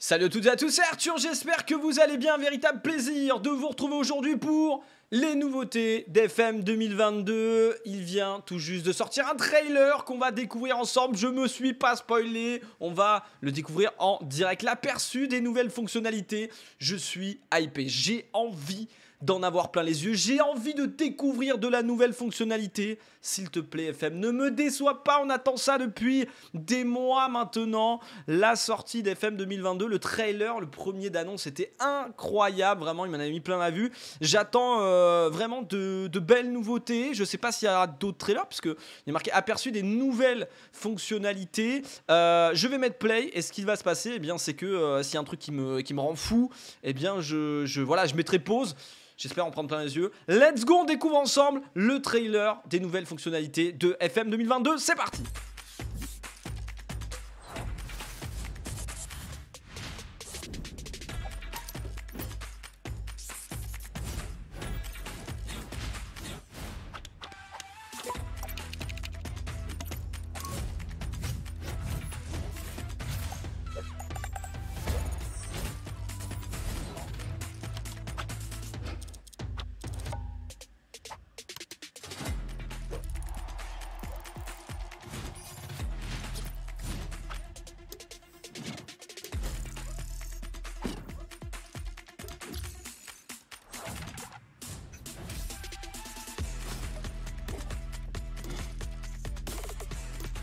Salut à toutes et à tous, c'est Arthur, j'espère que vous allez bien, véritable plaisir de vous retrouver aujourd'hui pour les nouveautés d'FM 2022. Il vient tout juste de sortir un trailer qu'on va découvrir ensemble, je me suis pas spoilé, on va le découvrir en direct, l'aperçu des nouvelles fonctionnalités, je suis hypé, j'ai envie d'en avoir plein les yeux. J'ai envie de découvrir de la nouvelle fonctionnalité. S'il te plaît, FM, ne me déçois pas. On attend ça depuis des mois maintenant. La sortie d'FM 2022, le trailer, le premier d'annonce était incroyable. Vraiment, il m'en avait mis plein la vue. J'attends euh, vraiment de, belles nouveautés. Je sais pas s'il y a d'autres trailers, puisque il est marqué aperçu des nouvelles fonctionnalités. Euh, je vais mettre play et ce qui va se passer, eh bien, c'est que euh, s'il y a un truc qui me, qui me rend fou, eh bien, je, je, voilà, je mettrai pause. J'espère en prendre plein les yeux. Let's go, on découvre ensemble le trailer des nouvelles fonctionnalités de FM 2022. C'est parti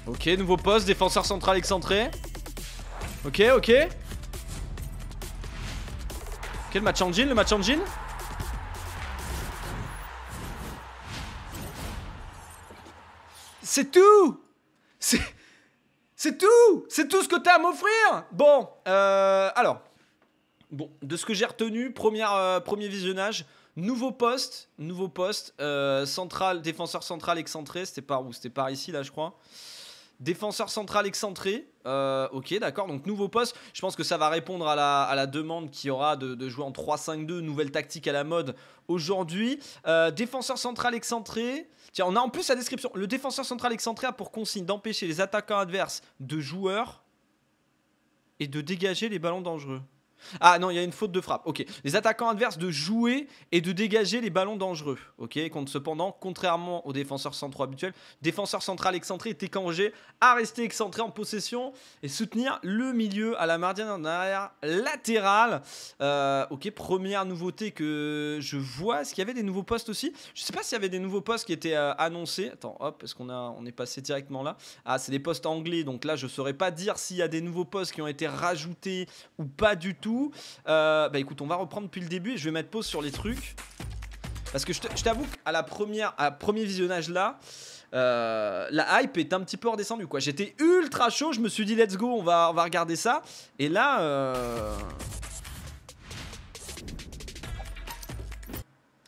Ok, nouveau poste, défenseur central excentré. Ok, ok. Ok, le match en jean, le match en jean. C'est tout C'est... tout C'est tout ce que t'as à m'offrir Bon, euh, alors... Bon, de ce que j'ai retenu, euh, premier visionnage, nouveau poste, nouveau poste, euh, central, défenseur central excentré, c'était par où C'était par ici, là, je crois. Défenseur central excentré, euh, ok, d'accord. Donc, nouveau poste. Je pense que ça va répondre à la, demande qu'il y aura de, jouer en 3-5-2, nouvelle tactique à la mode aujourd'hui. Euh, défenseur central excentré. Tiens, on a en plus la description. Le défenseur central excentré a pour consigne d'empêcher les attaquants adverses de joueurs et de dégager les ballons dangereux. Ah non, il y a une faute de frappe. Ok. Les attaquants adverses de jouer et de dégager les ballons dangereux. Ok. compte cependant, contrairement aux défenseurs centraux habituels, défenseur central excentré est a à rester excentré en possession et soutenir le milieu à la mardienne en arrière latéral. Euh, ok. Première nouveauté que je vois. Est-ce qu'il y avait des nouveaux postes aussi Je sais pas s'il y avait des nouveaux postes qui étaient euh, annoncés. Attends, hop, est-ce qu'on on est passé directement là. Ah, c'est des postes anglais. Donc là, je saurais pas dire s'il y a des nouveaux postes qui ont été rajoutés ou pas du tout. Euh, bah écoute, on va reprendre depuis le début et je vais mettre pause sur les trucs. Parce que je t'avoue qu'à la première, à premier visionnage là, euh, la hype est un petit peu redescendue quoi. J'étais ultra chaud, je me suis dit let's go, on va, on va regarder ça. Et là... Euh,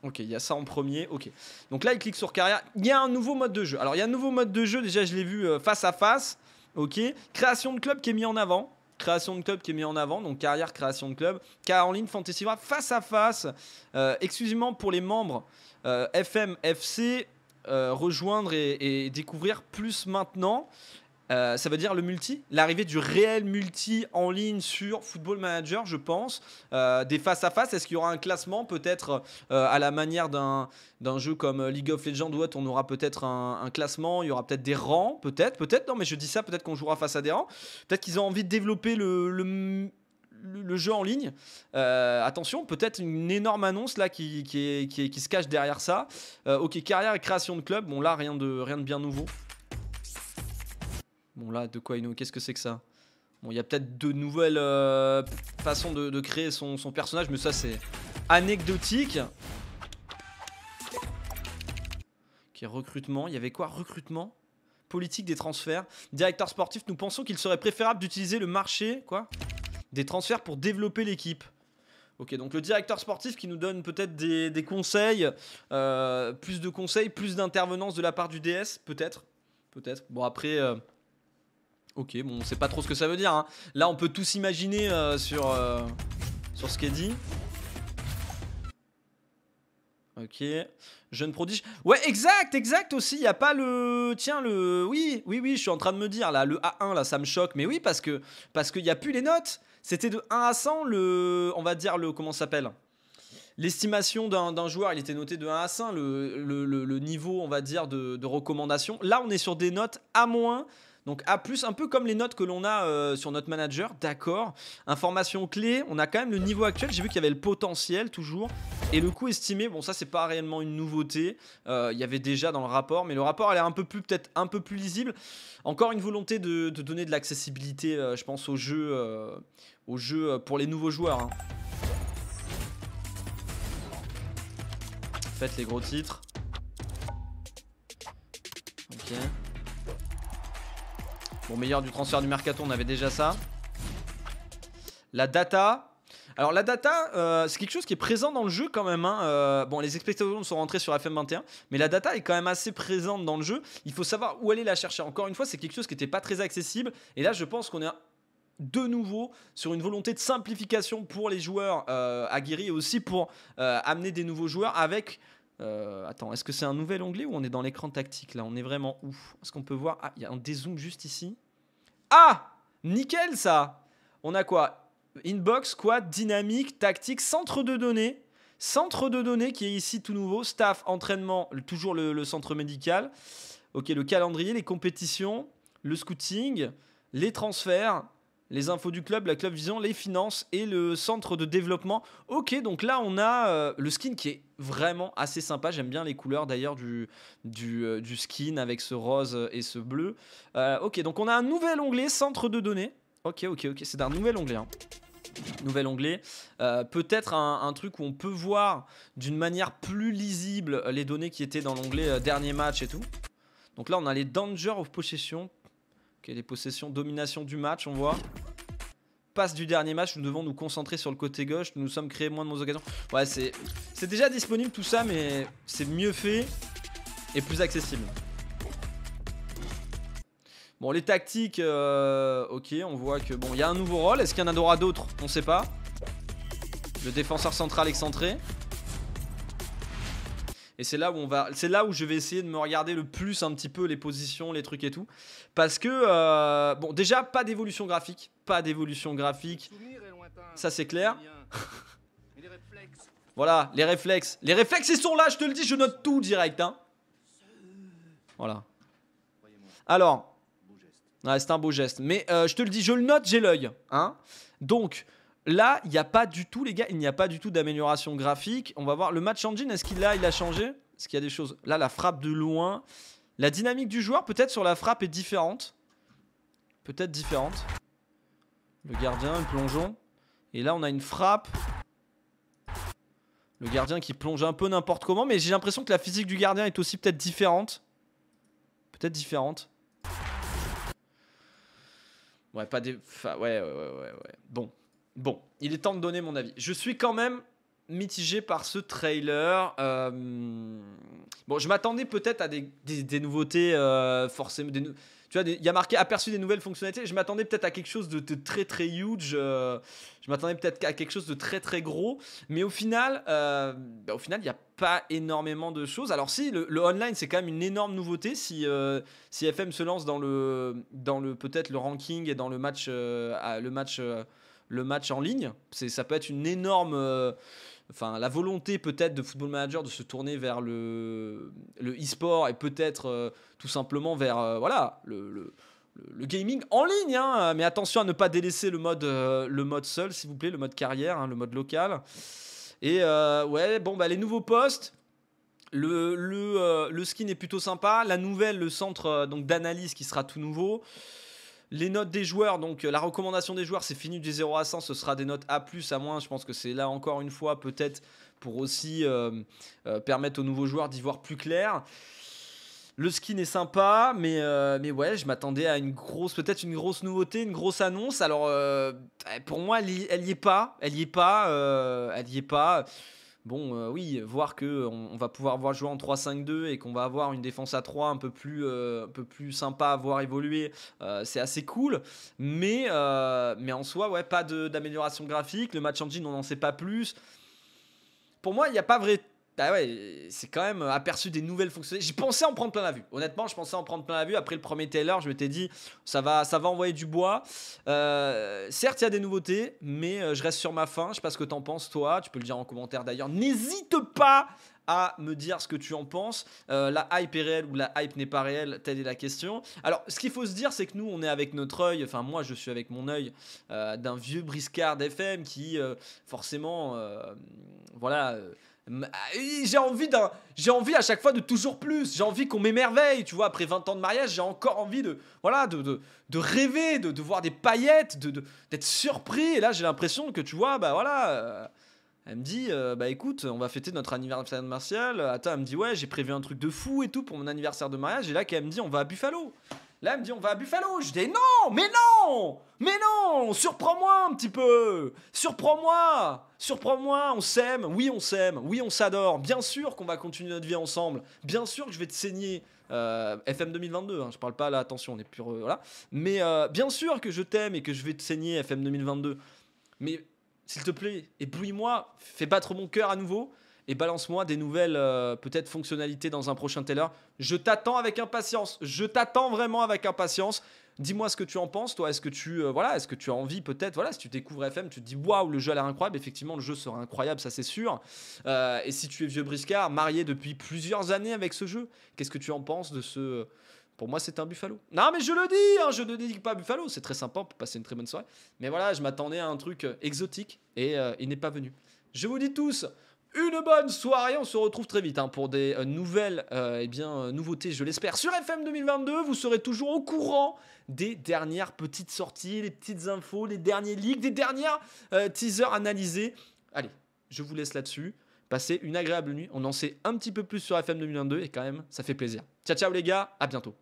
ok, il y a ça en premier, ok. Donc là, il clique sur carrière. Il y a un nouveau mode de jeu. Alors, il y a un nouveau mode de jeu, déjà, je l'ai vu face à face. Ok. Création de club qui est mis en avant création de club qui est mis en avant, donc carrière création de club. Caroline fantasy face à face, euh, exclusivement pour les membres euh, FM FC euh, rejoindre et, découvrir plus maintenant. Euh, ça veut dire le multi, l'arrivée du réel multi en ligne sur Football Manager, je pense. Euh, des face à face, est-ce qu'il y aura un classement peut-être euh, à la manière d'un jeu comme League of Legends ou autre, on aura peut-être un, classement, il y aura peut-être des rangs, peut-être, peut-être. Non, mais je dis ça, peut-être qu'on jouera face à des rangs. Peut-être qu'ils ont envie de développer le, le jeu en ligne. attention, peut-être une énorme annonce là qui, qui, qui, se cache derrière ça. ok, carrière et création de club. Bon, là, rien de, rien de bien nouveau. Bon là, de quoi nous... qu'est-ce que c'est que ça Bon, il y a peut-être de nouvelles euh, façons de, créer son, personnage, mais ça c'est anecdotique. Qui recrutement, il y avait quoi Recrutement Politique des transferts. Directeur sportif, nous pensons qu'il serait préférable d'utiliser le marché, quoi Des transferts pour développer l'équipe. Ok, donc le directeur sportif qui nous donne peut-être des, conseils, euh, plus de conseils, plus d'intervenance de la part du DS, peut-être. Peut-être. Bon, après, euh, Ok, bon, on sait pas trop ce que ça veut dire. Hein. Là, on peut tous imaginer euh, sur, euh, sur ce qui dit. Ok. Jeune prodige. Ouais, exact, exact aussi. Il n'y a pas le. Tiens, le. Oui, oui, oui, je suis en train de me dire là. Le A1, là, ça me choque. Mais oui, parce que parce qu'il n'y a plus les notes. C'était de 1 à 100, le. On va dire le. Comment ça s'appelle L'estimation d'un joueur, il était noté de 1 à 5, le, niveau, on va dire, de, de recommandation. Là, on est sur des notes à moins. Donc plus un peu comme les notes que l'on a euh, sur notre manager, d'accord. Information clé, on a quand même le niveau actuel. J'ai vu qu'il y avait le potentiel toujours. Et le coût estimé, bon, ça c'est pas réellement une nouveauté. Euh, il y avait déjà dans le rapport, mais le rapport a l'air un peu plus, peut-être un peu plus lisible. Encore une volonté de, donner de l'accessibilité, euh, je pense, au jeu, au jeu pour les nouveaux joueurs. Hein. Faites les gros titres. Ok. Bon, meilleur du transfert du mercato, on avait déjà ça. La data. Alors la data, euh, c'est quelque chose qui est présent dans le jeu quand même. Hein. Euh, bon, les expectations sont rentrées sur FM21, mais la data est quand même assez présente dans le jeu. Il faut savoir où aller la chercher. Encore une fois, c'est quelque chose qui n'était pas très accessible. Et là, je pense qu'on est de nouveau sur une volonté de simplification pour les joueurs à euh, aguerris et aussi pour amener des nouveaux joueurs avec euh, attends, est-ce que c'est un nouvel onglet ou on est dans l'écran tactique là On est vraiment où Est-ce qu'on peut voir Ah, il y a un dézoom juste ici. Ah Nickel ça On a quoi Inbox, quoi dynamique, tactique, centre de données. Centre de données qui est ici tout nouveau. Staff, entraînement, toujours le, le centre médical. Ok, le calendrier, les compétitions, le scouting, les transferts, les infos du club, la club vision, les finances et le centre de développement. Ok, donc là on a euh, le skin qui est vraiment assez sympa. J'aime bien les couleurs d'ailleurs du, du, euh, skin avec ce rose et ce bleu. Euh, ok, donc on a un nouvel onglet centre de données. Ok, ok, ok, c'est un nouvel onglet. Hein. nouvel onglet. Peut-être un, truc où on peut voir d'une manière plus lisible les données qui étaient dans l'onglet dernier match et tout. Donc là, on a les Danger of Possession, les possessions, domination du match, on voit. Passe du dernier match, nous devons nous concentrer sur le côté gauche. Nous nous sommes créés moins de nos occasions. Ouais, c'est déjà disponible tout ça, mais c'est mieux fait et plus accessible. Bon, les tactiques, euh, ok, on voit que bon, il y a un nouveau rôle. Est-ce qu'il y en aura d'autres On sait pas. Le défenseur central excentré. Et c'est là où on va, c'est là où je vais essayer de me regarder le plus un petit peu les positions, les trucs et tout, parce que euh, bon, déjà pas d'évolution graphique, pas d'évolution graphique, ça c'est clair. voilà, les réflexes, les réflexes ils sont là, je te le dis, je note tout direct, hein. Voilà. Alors, ouais, c'est un beau geste, mais euh, je te le dis, je le note, j'ai l'œil, hein. Donc, Là, il n'y a pas du tout, les gars, il n'y a pas du tout d'amélioration graphique. On va voir le match engine, est-ce qu'il a, il a changé Est-ce qu'il y a des choses Là, la frappe de loin. La dynamique du joueur, peut-être sur la frappe, est différente. Peut-être différente. Le gardien, le plongeon. Et là, on a une frappe. Le gardien qui plonge un peu n'importe comment, mais j'ai l'impression que la physique du gardien est aussi peut-être différente. Peut-être différente. Ouais, pas des... ouais, ouais, ouais, ouais. Bon, Bon, il est temps de donner mon avis. Je suis quand même mitigé par ce trailer. Euh, bon, je m'attendais peut-être à des, nouveautés, euh, forcément. tu vois, il y a marqué aperçu des nouvelles fonctionnalités. Je m'attendais peut-être à quelque chose de, très très huge. Euh, je m'attendais peut-être à quelque chose de très très gros. Mais au final, bah, au final, il n'y a pas énormément de choses. Alors si, le, online, c'est quand même une énorme nouveauté. Si, si FM se lance dans le, dans le peut-être le ranking et dans le match, le match le match en ligne. C'est, ça peut être une énorme. Euh, enfin, la volonté peut-être de Football Manager de se tourner vers le, le e-sport et peut-être euh, tout simplement vers euh, voilà, le, le, gaming en ligne. Hein. mais attention à ne pas délaisser le mode, le mode seul, s'il vous plaît, le mode carrière, hein, le mode local. Et ouais, bon, bah, les nouveaux postes. Le, le, le skin est plutôt sympa. La nouvelle, le centre donc d'analyse qui sera tout nouveau. Les notes des joueurs, donc euh, la recommandation des joueurs, c'est fini du 0 à 100, ce sera des notes A, à moins. Je pense que c'est là encore une fois, peut-être pour aussi euh, euh, permettre aux nouveaux joueurs d'y voir plus clair. Le skin est sympa, mais, mais ouais, je m'attendais à une grosse, peut-être une grosse nouveauté, une grosse annonce. Alors, pour moi, elle y est pas. Elle y est pas. elle n'y est pas bon, euh, oui, voir que on, va pouvoir voir jouer en 3-5-2 et qu'on va avoir une défense à 3 un peu plus, euh, un peu plus sympa à voir évoluer, euh, c'est assez cool. Mais, mais en soi, ouais, pas d'amélioration graphique. Le match engine, on n'en sait pas plus. Pour moi, il n'y a pas vrai bah ouais, c'est quand même euh, aperçu des nouvelles fonctionnalités. J'ai pensé en prendre plein la vue. Honnêtement, je pensais en prendre plein la vue. Après le premier Taylor, je m'étais dit, ça va, ça va envoyer du bois. Euh, certes, il y a des nouveautés, mais euh, je reste sur ma faim. Je sais pas ce que t'en penses, toi. Tu peux le dire en commentaire d'ailleurs. N'hésite pas à me dire ce que tu en penses. la hype est réelle ou la hype n'est pas réelle, telle est la question. Alors, ce qu'il faut se dire, c'est que nous, on est avec notre œil, enfin moi, je suis avec mon œil d'un vieux briscard d'FM qui, forcément, voilà ah, j'ai envie j'ai envie à chaque fois de toujours plus. J'ai envie qu'on m'émerveille, tu vois. Après 20 ans de mariage, j'ai encore envie de, voilà, de, de, rêver, de, de, voir des paillettes, de, d'être surpris. Et là, j'ai l'impression que, tu vois, bah voilà. Euh, elle me dit, euh, bah écoute, on va fêter notre anniversaire de Martial. Attends, elle me dit, ouais, j'ai prévu un truc de fou et tout pour mon anniversaire de mariage. Et là, elle me dit, on va à Buffalo. Là, elle me dit on va à Buffalo. Je dis non, mais non, mais non, surprends-moi un petit peu, surprends-moi, surprends-moi. On s'aime, oui, on s'aime, oui, on s'adore. Bien sûr qu'on va continuer notre vie ensemble. Bien sûr que je vais te saigner. Euh, FM 2022, hein, je parle pas là, attention, on est pur. Euh, voilà. Mais euh, bien sûr que je t'aime et que je vais te saigner FM 2022. Mais s'il te plaît, éblouis-moi, fais battre mon cœur à nouveau et balance-moi des nouvelles, euh, peut-être fonctionnalités dans un prochain Taylor. Je t'attends avec impatience. Je t'attends vraiment avec impatience. Dis-moi ce que tu en penses, toi. Est-ce que tu, euh, voilà, est-ce que tu as envie peut-être, voilà, si tu découvres FM, tu te dis waouh, le jeu a l'air incroyable. Effectivement, le jeu sera incroyable, ça c'est sûr. Euh, et si tu es vieux briscard, marié depuis plusieurs années avec ce jeu, qu'est-ce que tu en penses de ce pour moi, c'est un Buffalo. Non, mais je le dis, hein, je ne dédique pas Buffalo. C'est très sympa pour passer une très bonne soirée. Mais voilà, je m'attendais à un truc exotique et il n'est pas venu. Je vous dis tous, une bonne soirée. On se retrouve très vite hein, pour des euh, nouvelles, euh, eh bien, euh, nouveautés, je l'espère, sur FM 2022. Vous serez toujours au courant des dernières petites sorties, les petites infos, les derniers leaks, des dernières teasers analysés. Allez, je vous laisse là-dessus. Passez une agréable nuit. On en sait un petit peu plus sur FM 2022 et quand même, ça fait plaisir. Ciao, ciao les gars, à bientôt.